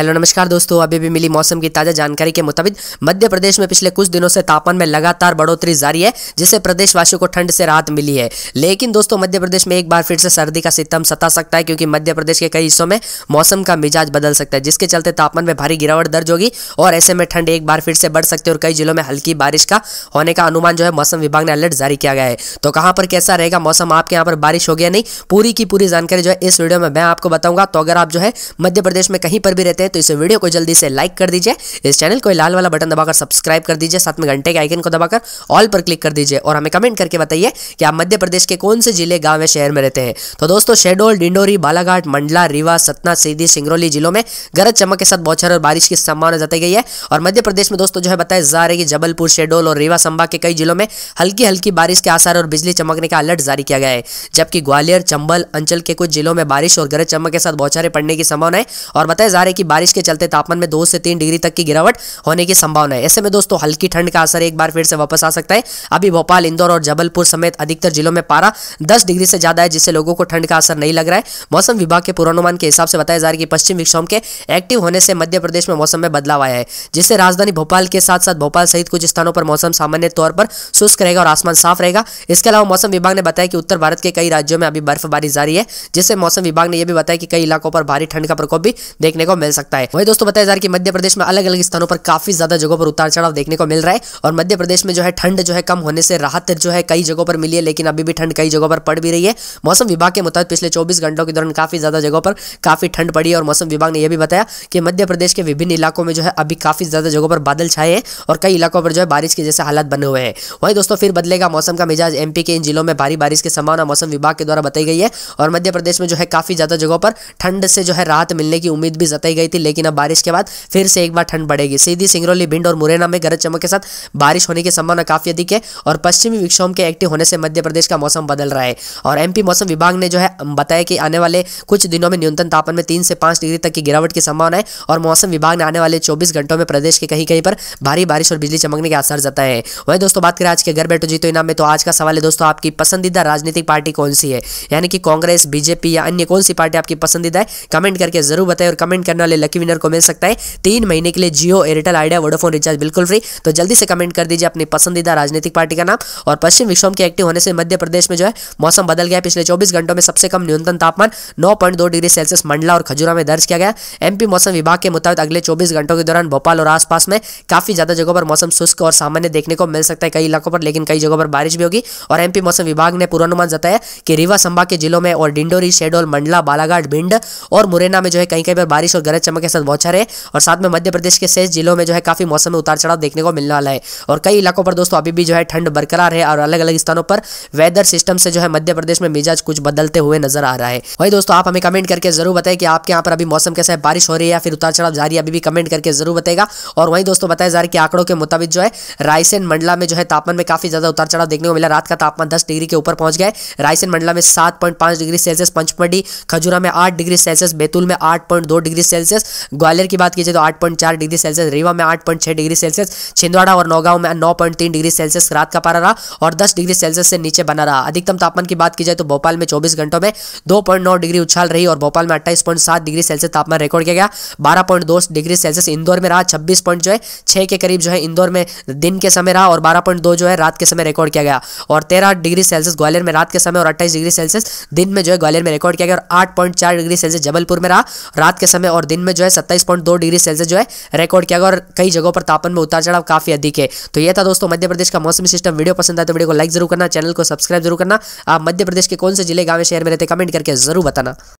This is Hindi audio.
हेलो नमस्कार दोस्तों अभी भी मिली मौसम की ताज़ा जानकारी के मुताबिक मध्य प्रदेश में पिछले कुछ दिनों से तापमान में लगातार बढ़ोतरी जारी है जिससे प्रदेशवासियों को ठंड से राहत मिली है लेकिन दोस्तों मध्य प्रदेश में एक बार फिर से सर्दी का सितम सता सकता है क्योंकि मध्य प्रदेश के कई हिस्सों में मौसम का मिजाज बदल सकता है जिसके चलते तापमान में भारी गिरावट दर्ज होगी और ऐसे में ठंड एक बार फिर से बढ़ सकती है और कई जिलों में हल्की बारिश का होने का अनुमान जो है मौसम विभाग ने अलर्ट जारी किया गया है तो कहाँ पर कैसा रहेगा मौसम आपके यहाँ पर बारिश हो गया नहीं पूरी की पूरी जानकारी जो है इस वीडियो में मैं आपको बताऊंगा तो अगर आप जो है मध्य प्रदेश में कहीं पर भी रहते हैं तो इस वीडियो को जल्दी से लाइक कर दीजिए इस चैनल को लाल वाला बटन दबाकर सब्सक्राइब कर दीजिए साथ में घंटे के आइकन को दबाकर ऑल पर क्लिक कर दीजिए और हमें कमेंट करके बताइए कि आप मध्य प्रदेश के कौन से जिले गाँव या शहर में रहते हैं तो दोस्तों शेडोल डिंडोरी बालाघाट मंडला रीवा सतना सीधी सिंगरौली जिलों में गरज चमक के साथ बौछार और बारिश की संभावना जताई गई है और मध्य प्रदेश में दोस्तों जो है बताया जा रहा है कि जबलपुर शेडोल और रीवा संभाग के कई जिलों में हल्की हल्की बारिश के आसार और बिजली चमकने का अलर्ट जारी किया गया है जबकि ग्वालियर चंबल अंचल के कुछ जिलों में बारिश और गरज चमक के साथ बौछारें पड़ने की संभावना है और बताया जा रहा है कि बारिश के चलते तापमान में दो से तीन डिग्री तक की गिरावट होने की संभावना है ऐसे में दोस्तों हल्की ठंड का असर एक बार फिर से वापस आ सकता है अभी भोपाल इंदौर और जबलपुर समेत अधिकतर जिलों में पारा दस डिग्री से ज्यादा है जिससे लोगों को ठंड का असर नहीं लग रहा है मौसम विभाग के पूर्वानुमान के हिसाब से बताया जा रहा है कि पश्चिम विक्षोभ के एक्टिव होने से मध्य प्रदेश में मौसम में बदलाव आया है जिससे राजधानी भोपाल के साथ साथ भोपाल सहित कुछ स्थानों पर मौसम सामान्य तौर पर शुष्क रहेगा और आसमान साफ रहेगा इसके अलावा मौसम विभाग ने बताया कि उत्तर भारत के कई राज्यों में अभी बर्फबारी जारी है जिससे मौसम विभाग ने यह भी बताया कि कई इलाकों पर भारी ठंड का प्रकोप भी देखने को मिल सकता है सकता है वही दोस्तों बताया जा रहा है कि मध्य प्रदेश में अलग अलग स्थानों पर काफी ज्यादा जगहों पर उतार चढ़ाव देखने को मिल रहा है और मध्य प्रदेश में जो है ठंड जो है कम होने से राहत जो है कई जगहों पर मिली है लेकिन अभी भी ठंड कई जगहों पर पड़ भी रही है मौसम विभाग के मुताबिक पिछले चौबीस घंटों के दौरान काफी ज्यादा जगहों पर काफी ठंड पड़ी और मौसम विभाग ने यह भी बताया कि मध्य प्रदेश के विभिन्न इलाकों में जो है अभी काफी ज्यादा जगहों पर बादल छाए हैं और कई इलाकों पर जो है बारिश के जैसे हालात बने हुए हैं वही दोस्तों फिर बदलेगा मौसम का मिजाज एमपी के इन जिलों में भारी बारिश की संभावना मौसम विभाग के द्वारा बताई गई है और मध्य प्रदेश में जो है काफी ज्यादा जगहों पर ठंड से जो है राहत मिलने की उम्मीद भी जताई गई थी लेकिन अब बारिश के बाद फिर से एक बार ठंड बढ़ेगी सीधी सिंगरौली भिंड और मुरैना में गरज चमक के साथ बारिश होने की संभावना काफी अधिक है और पश्चिमी विक्षोभ के एक्टिव होने से मध्य प्रदेश का मौसम बदल रहा है और एमपी मौसम विभाग ने जो है बताया कि आने वाले कुछ दिनों में न्यूनतम तापमान में तीन से पांच डिग्री तक की गिरावट की संभावना है और मौसम विभाग ने आने वाले चौबीस घंटों में प्रदेश के कहीं कहीं पर भारी बारिश और बिजली चमकने के आसार जता है वही दोस्तों बात करें आज के घर बैठो जीतो इनाम में तो आज का सवाल है दोस्तों आपकी पसंदीदा राजनीतिक पार्टी कौन सी है यानी कि कांग्रेस बीजेपी या अन्य कौन सी पार्टी आपकी पसंदीदा है कमेंट करके जरूर बताएं और कमेंट करने वाले लकी विनर को मिल सकता है तीन महीने के लिए Jio Airtel Idea Vodafone recharge बिल्कुल फ्री तो जल्दी से कमेंट कर दीजिए अपनी पसंदीदा राजनीतिक पार्टी का नाम और पश्चिम विक्षोभ के एक्टिव होने से मध्य प्रदेश में जो है मौसम बदल गया पिछले चौबीस घंटों में सबसे कम न्यूनतम तापमान नौ डिग्री सेल्सियस मंडला और खजुरा में दर्ज किया गया एमपी मौसम विभाग के मुताबिक अगले चौबीस घंटों के दौरान भोपाल और आसपास में काफी ज्यादा जगहों पर मौसम शुष्क और सामान्य देखने को मिल सकता है कई इलाकों पर लेकिन कई जगहों पर बारिश भी होगी और एमपी मौसम विभाग ने पूर्वानुमान जताया कि रीवा संभाग के जिलों में और डिंडोरी शेडोल मंडला बालाघाट भिंड और मुरैना में जो है कहीं कहीं पर बारिश और गरज चमक के साथ वॉचर है और साथ में मध्य प्रदेश के शेष जिलों में जो है काफ़ी मौसम में उतार चढ़ाव देखने को मिलने वाला है और कई इलाकों पर दोस्तों अभी भी जो है ठंड बरकरार है और अलग अलग स्थानों पर वेदर सिस्टम से जो है मध्य प्रदेश में मिजाज कुछ बदलते हुए नजर आ रहा है वही दोस्तों आप हमें कमेंट करके जरूर बताए कि आपके यहाँ पर अभी मौसम कैसा है बारिश हो रही है या फिर उतार चढ़ाव जारी है अभी भी कमेंट करके जरूर बताएगा और वहीं दोस्तों बताया जा रहा है कि आंकड़ों के मुताबिक जो है रायसेन मंडला में जो है तापमान में काफी ज्यादा उतार चढ़ाव देखने को मिला रात का तापमान दस डिग्री के ऊपर पहुंच गए रायसेन मंडला में सात डिग्री सेल्सियस पंचमढ़ी खजुरा में आठ डिग्री सेल्सियस बैतूल में आठ डिग्री सेल्सियस सेल्सियस ग्वालियर की बात की जाए तो आठ पॉइंट चार डिग्री सेल्सियस रीवा में आठ पॉइंट छह डिग्री सेल्सियस छिंदवाड़ा और नौगांव में नौ पॉइंट तीन डिग्री सेल्सियस रात का पारा रहा और दस डिग्री सेल्सियस से नीचे बना रहा अधिकतम तापमान की बात की जाए तो भोपाल में चौबीस घंटों में दो पॉइंट नौ डिग्री उछाल रही और भोपाल में अट्ठाईस पॉइंट सात डिग्री सेल्सियस तापमान रिकॉर्ड किया गया बारह पॉइंट दो डिग्री सेल्सियस इंदौर में रहा छब्बीस पॉइंट जो है छह के करीब जो है इंदौर में दिन के समय रहा और बारह पॉइंट दो जो है रात के समय रिकॉर्ड किया गया और तेरह डिग्री सेल्सियस ग्वालियर में रात के समय और अट्ठाईस डिग्री सेल्सियस दिन में जो है ग्वालियर में रिकॉर्ड किया गया और आठ पॉइंट चार डिग्री सेल्सियस जबलपुर में रहा रात के समय और दिन में में जो है सत्ताईस डिग्री सेल्सियस जो है रिकॉर्ड किया गया और कई जगहों पर तापमान में उतार चढ़ाव काफी अधिक है तो यह था दोस्तों मध्य प्रदेश का मौसम सिस्टम वीडियो पसंद आता तो वीडियो को लाइक जरूर करना चैनल को सब्सक्राइब जरूर करना आप मध्य प्रदेश के कौन से जिले गाँव शहर में रहते कमेंट करके जरूर बताना